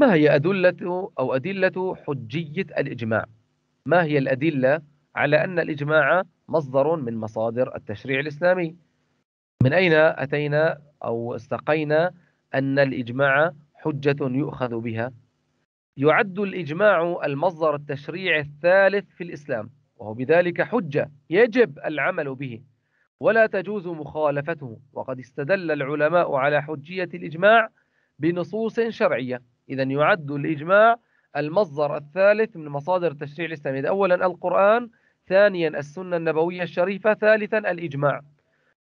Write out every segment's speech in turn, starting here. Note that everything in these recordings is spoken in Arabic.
ما هي أدلة أو أدلة حجية الإجماع ما هي الأدلة على أن الإجماع مصدر من مصادر التشريع الإسلامي من أين أتينا أو استقينا أن الإجماع حجة يؤخذ بها يعد الإجماع المصدر التشريع الثالث في الإسلام وهو بذلك حجة يجب العمل به ولا تجوز مخالفته وقد استدل العلماء على حجية الإجماع بنصوص شرعية إذا يعد الإجماع المصدر الثالث من مصادر التشريع الإسلامي أولا القرآن ثانيا السنة النبوية الشريفة ثالثا الإجماع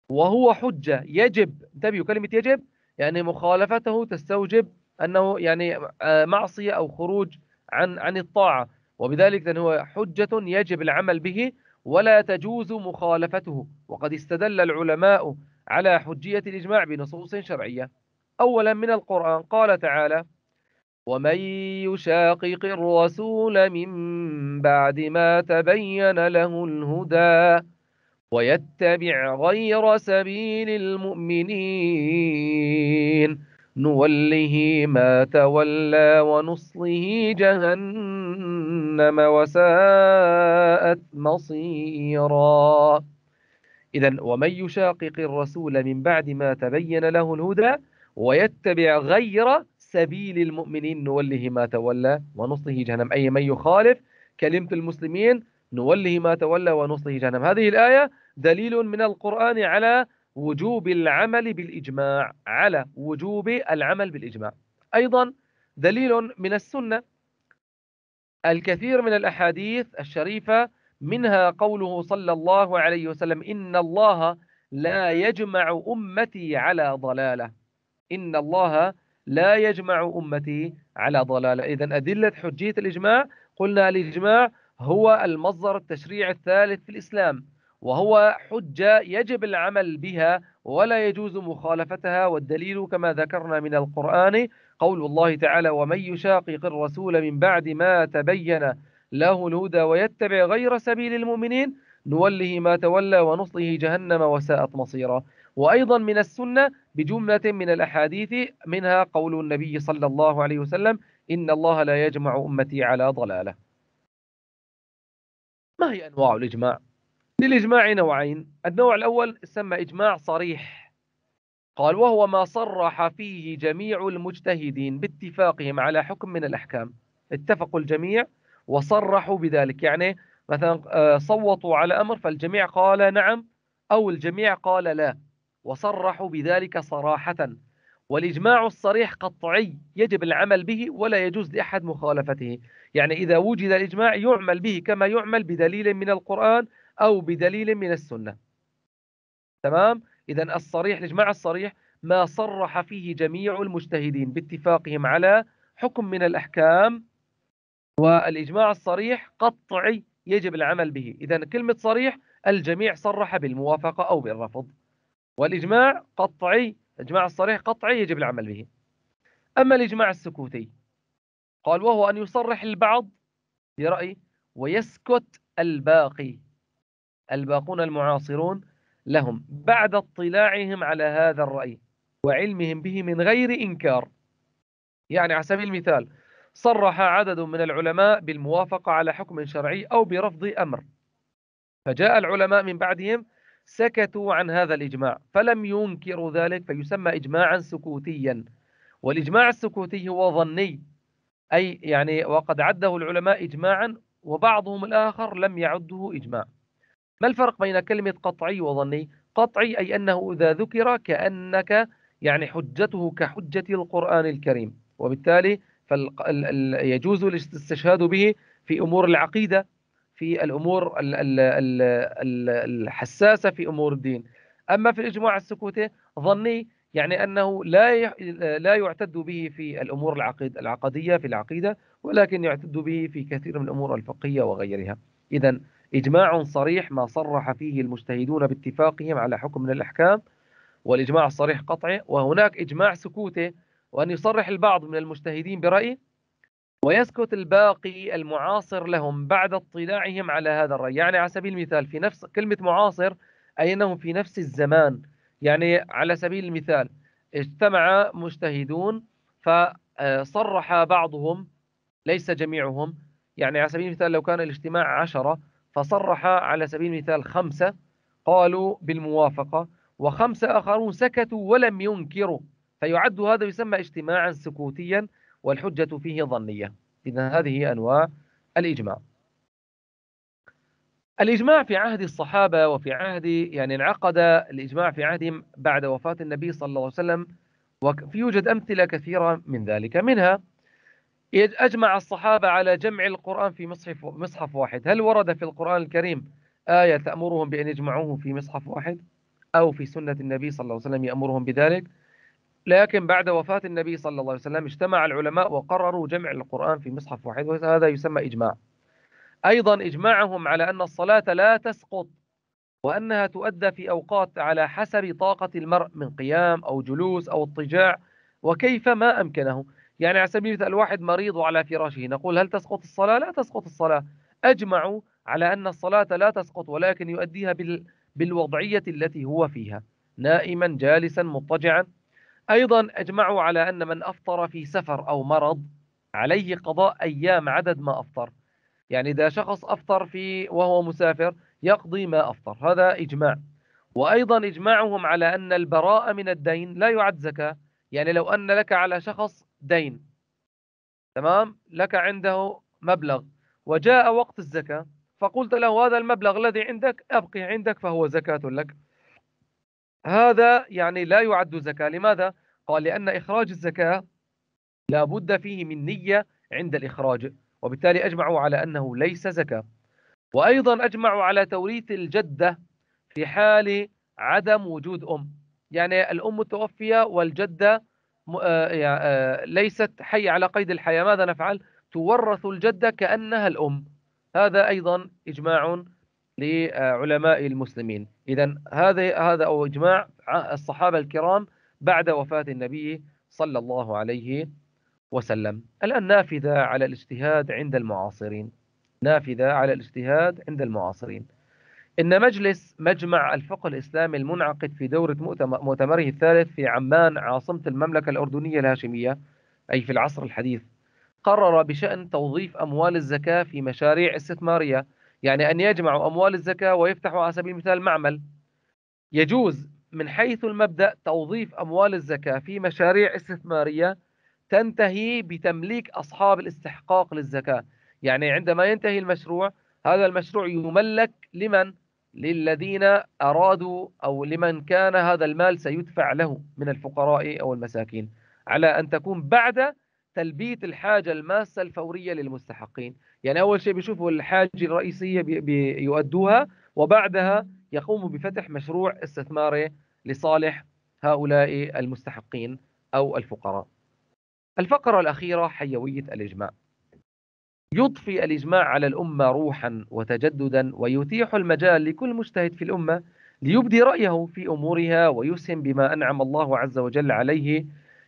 وهو حجة يجب انتبهوا كلمة يجب يعني مخالفته تستوجب أنه يعني آه، معصية أو خروج عن عن الطاعة وبذلك هو حجة يجب العمل به ولا تجوز مخالفته وقد استدل العلماء على حجية الإجماع بنصوص شرعية أولا من القرآن قال تعالى ومن يشاقق الرسول من بعد ما تبين له الهدى ويتبع غير سبيل المؤمنين نوله ما تولى ونصله جهنم وساءت مصيرا إذا ومن يشاقق الرسول من بعد ما تبين له الهدى ويتبع غير سبيل المؤمنين نوله ما تولى ونصله جهنم أي من يخالف كلمة المسلمين نوله ما تولى ونصله جهنم هذه الآية دليل من القرآن على وجوب العمل بالإجماع على وجوب العمل بالإجماع أيضا دليل من السنة الكثير من الأحاديث الشريفة منها قوله صلى الله عليه وسلم إن الله لا يجمع أمتي على ضلالة إن الله لا يجمع أمتي على ضلالة إذا أدلة حجية الإجماع قلنا الإجماع هو المصدر التشريع الثالث في الإسلام وهو حجة يجب العمل بها ولا يجوز مخالفتها والدليل كما ذكرنا من القرآن قول الله تعالى ومن يشاقق الرسول من بعد ما تبين له الهدى ويتبع غير سبيل المؤمنين نوله ما تولى ونصله جهنم وساءت مصيرا وأيضا من السنة بجملة من الأحاديث منها قول النبي صلى الله عليه وسلم إن الله لا يجمع أمتي على ضلالة ما هي أنواع الإجماع؟ للإجماع نوعين النوع الأول سمى إجماع صريح قال وهو ما صرح فيه جميع المجتهدين باتفاقهم على حكم من الأحكام اتفقوا الجميع وصرحوا بذلك يعني مثلا آه، صوتوا على أمر فالجميع قال نعم أو الجميع قال لا وصرحوا بذلك صراحة والإجماع الصريح قطعي يجب العمل به ولا يجوز لأحد مخالفته يعني إذا وجد الإجماع يعمل به كما يعمل بدليل من القرآن أو بدليل من السنة تمام؟ إذا الصريح الإجماع الصريح ما صرح فيه جميع المجتهدين باتفاقهم على حكم من الأحكام والإجماع الصريح قطعي يجب العمل به إذا كلمة صريح الجميع صرح بالموافقة أو بالرفض والإجماع قطعي الإجماع الصريح قطعي يجب العمل به أما الإجماع السكوتي قال وهو أن يصرح البعض برأي ويسكت الباقي الباقون المعاصرون لهم بعد اطلاعهم على هذا الرأي وعلمهم به من غير إنكار يعني على سبيل المثال صرح عدد من العلماء بالموافقة على حكم شرعي أو برفض أمر فجاء العلماء من بعدهم سكتوا عن هذا الإجماع فلم ينكروا ذلك فيسمى إجماعا سكوتيا والإجماع السكوتي هو ظني أي يعني وقد عده العلماء إجماعا وبعضهم الآخر لم يعده إجماع ما الفرق بين كلمة قطعي وظني قطعي أي أنه إذا ذكر كأنك يعني حجته كحجة القرآن الكريم وبالتالي يجوز الاستشهاد به في أمور العقيدة في الامور الحساسه في امور الدين اما في الاجماع السكوتي ظني يعني انه لا لا يعتد به في الامور العقيد العقديه في العقيده ولكن يعتد به في كثير من الامور الفقهيه وغيرها اذا اجماع صريح ما صرح فيه المجتهدون باتفاقهم على حكم من الاحكام والاجماع الصريح قطعي وهناك اجماع سكوتي وان يصرح البعض من المجتهدين برايه ويسكت الباقي المعاصر لهم بعد اطلاعهم على هذا الرأي يعني على سبيل المثال في نفس كلمة معاصر أي أنهم في نفس الزمان يعني على سبيل المثال اجتمع مجتهدون فصرح بعضهم ليس جميعهم يعني على سبيل المثال لو كان الاجتماع عشرة فصرح على سبيل المثال خمسة قالوا بالموافقة وخمسة آخرون سكتوا ولم ينكروا فيعد هذا يسمى اجتماعا سكوتيا والحجة فيه ظنية إذا هذه هي أنواع الإجماع الإجماع في عهد الصحابة وفي عهد يعني انعقد الإجماع في عهدهم بعد وفاة النبي صلى الله عليه وسلم وفي يوجد أمثلة كثيرة من ذلك منها أجمع الصحابة على جمع القرآن في مصحف, مصحف واحد هل ورد في القرآن الكريم آية تأمرهم بأن يجمعوه في مصحف واحد أو في سنة النبي صلى الله عليه وسلم يأمرهم بذلك؟ لكن بعد وفاة النبي صلى الله عليه وسلم اجتمع العلماء وقرروا جمع القرآن في مصحف واحد وهذا يسمى إجماع أيضا إجماعهم على أن الصلاة لا تسقط وأنها تؤدى في أوقات على حسب طاقة المرء من قيام أو جلوس أو اضطجاع وكيف ما أمكنه يعني على سبيل المثال واحد مريض وعلى فراشه نقول هل تسقط الصلاة؟ لا تسقط الصلاة أجمعوا على أن الصلاة لا تسقط ولكن يؤديها بالوضعية التي هو فيها نائما جالسا مضطجعا أيضا أجمعوا على أن من أفطر في سفر أو مرض عليه قضاء أيام عدد ما أفطر يعني إذا شخص أفطر في وهو مسافر يقضي ما أفطر هذا إجماع وأيضا إجماعهم على أن البراءة من الدين لا يعد زكاة يعني لو أن لك على شخص دين تمام لك عنده مبلغ وجاء وقت الزكاة فقلت له هذا المبلغ الذي عندك أبقي عندك فهو زكاة لك هذا يعني لا يعد زكاة لماذا؟ قال لأن إخراج الزكاة لا بد فيه من نية عند الإخراج وبالتالي أجمعوا على أنه ليس زكاة وأيضا أجمعوا على توريث الجدة في حال عدم وجود أم يعني الأم متوفية والجدة آه، آه، ليست حية على قيد الحياة ماذا نفعل؟ تورث الجدة كأنها الأم هذا أيضا إجماع لعلماء المسلمين إذا هذا هذا أو إجماع الصحابة الكرام بعد وفاة النبي صلى الله عليه وسلم الآن نافذة على الاجتهاد عند المعاصرين نافذة على الاجتهاد عند المعاصرين إن مجلس مجمع الفقه الإسلامي المنعقد في دورة مؤتمره الثالث في عمان عاصمة المملكة الأردنية الهاشمية أي في العصر الحديث قرر بشأن توظيف أموال الزكاة في مشاريع استثمارية يعني أن يجمعوا أموال الزكاة ويفتحوا على سبيل المثال معمل يجوز من حيث المبدأ توظيف أموال الزكاة في مشاريع استثمارية تنتهي بتمليك أصحاب الاستحقاق للزكاة يعني عندما ينتهي المشروع هذا المشروع يملك لمن؟ للذين أرادوا أو لمن كان هذا المال سيدفع له من الفقراء أو المساكين على أن تكون بعد تلبية الحاجة الماسة الفورية للمستحقين يعني أول شيء بيشوفوا الحاجة الرئيسية بيؤدوها وبعدها يقوموا بفتح مشروع استثماري لصالح هؤلاء المستحقين أو الفقراء الفقرة الأخيرة حيوية الإجماع يضفي الإجماع على الأمة روحا وتجددا ويتيح المجال لكل مجتهد في الأمة ليبدي رأيه في أمورها ويسهم بما أنعم الله عز وجل عليه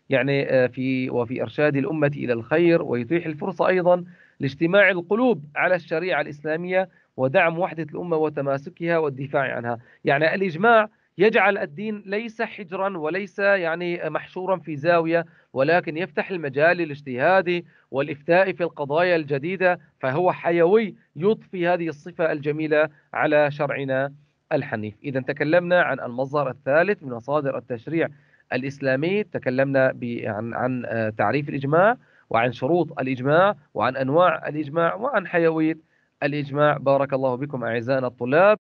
يعني آه، في وفي إرشاد الأمة إلى الخير ويتيح الفرصة أيضا لاجتماع القلوب على الشريعة الإسلامية ودعم وحدة الأمة وتماسكها والدفاع عنها يعني الإجماع يجعل الدين ليس حجرا وليس يعني محشورا في زاوية ولكن يفتح المجال للاجتهاد والإفتاء في القضايا الجديدة فهو حيوي يضفي هذه الصفة الجميلة على شرعنا الحنيف إذا تكلمنا عن المصدر الثالث من مصادر التشريع الإسلامي تكلمنا عن, عن آه، تعريف الإجماع وعن شروط الإجماع وعن أنواع الإجماع وعن حيوية الإجماع بارك الله بكم أعزائنا الطلاب